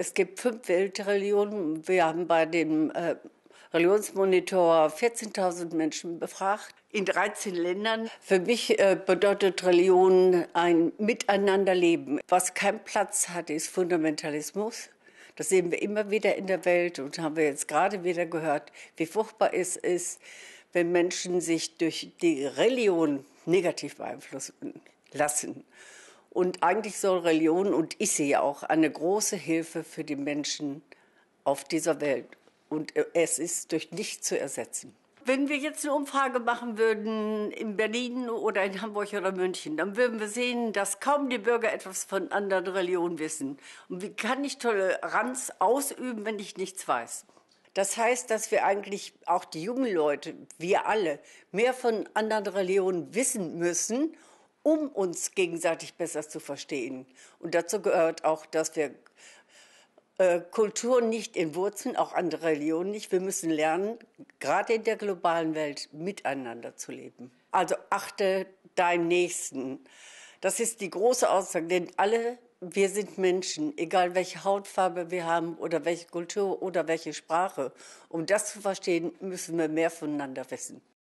es gibt fünf Weltreligionen. Wir haben bei dem äh, Religionsmonitor 14.000 Menschen befragt in 13 Ländern. Für mich äh, bedeutet Religion ein Miteinanderleben. Was keinen Platz hat, ist Fundamentalismus. Das sehen wir immer wieder in der Welt und haben wir jetzt gerade wieder gehört, wie furchtbar es ist, wenn Menschen sich durch die Religion negativ beeinflussen lassen. Und eigentlich soll Religion, und ist sie ja auch, eine große Hilfe für die Menschen auf dieser Welt. Und es ist durch nichts zu ersetzen. Wenn wir jetzt eine Umfrage machen würden in Berlin oder in Hamburg oder München, dann würden wir sehen, dass kaum die Bürger etwas von anderen Religionen wissen. Und wie kann ich Toleranz ausüben, wenn ich nichts weiß? Das heißt, dass wir eigentlich auch die jungen Leute, wir alle, mehr von anderen Religionen wissen müssen um uns gegenseitig besser zu verstehen. Und dazu gehört auch, dass wir äh, Kulturen nicht in Wurzeln, auch andere Religionen nicht. Wir müssen lernen, gerade in der globalen Welt miteinander zu leben. Also achte deinen Nächsten. Das ist die große Aussage, denn alle wir sind Menschen, egal welche Hautfarbe wir haben oder welche Kultur oder welche Sprache. Um das zu verstehen, müssen wir mehr voneinander wissen.